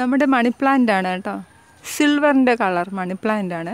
നമ്മുടെ money plant ആണ് കേട്ടോ സിൽവറിൻ്റെ കളർ മണി പ്ലാന്റ് ആണ്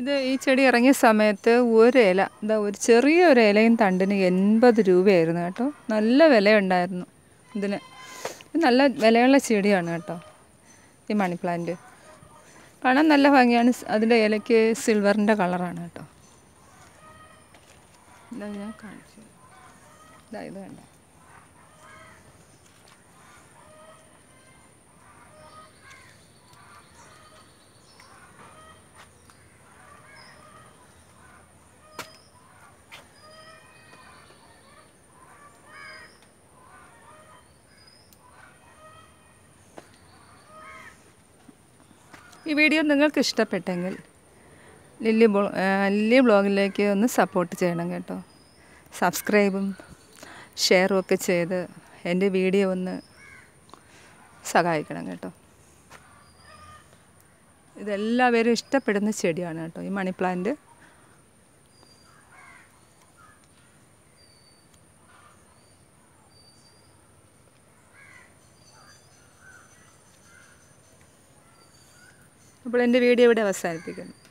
ഇത് ഈ ചെടി ഇറങ്ങിയ സമയത്ത് ഒരു ഇല ഇതാ ഒരു ചെറിയ ഒരു ഇലയും തണ്ടിന് എൺപത് രൂപയായിരുന്നു കേട്ടോ നല്ല വിലയുണ്ടായിരുന്നു ഇതിന് നല്ല വിലയുള്ള ചെടിയാണ് കേട്ടോ ഈ മണി പ്ലാന്റ് കാണാൻ നല്ല ഭംഗിയാണ് അതിൻ്റെ ഇലയ്ക്ക് സിൽവറിൻ്റെ കളറാണ് കേട്ടോ ഇതാ ഞാൻ കാണിച്ചു ഇതാ ഇത് കണ്ടോ ഈ വീഡിയോ നിങ്ങൾക്ക് ഇഷ്ടപ്പെട്ടെങ്കിൽ ലില്ലി ബ്ലോ ലില്ലി ബ്ലോഗിലേക്ക് ഒന്ന് സപ്പോർട്ട് ചെയ്യണം കേട്ടോ സബ്സ്ക്രൈബും ഷെയറും ഒക്കെ ചെയ്ത് എൻ്റെ വീഡിയോ ഒന്ന് സഹായിക്കണം കേട്ടോ ഇതെല്ലാവരും ഇഷ്ടപ്പെടുന്ന ചെടിയാണ് കേട്ടോ ഈ മണി പ്ലാന്റ് അപ്പോൾ എൻ്റെ വീഡിയോ ഇവിടെ അവസാനിപ്പിക്കുന്നു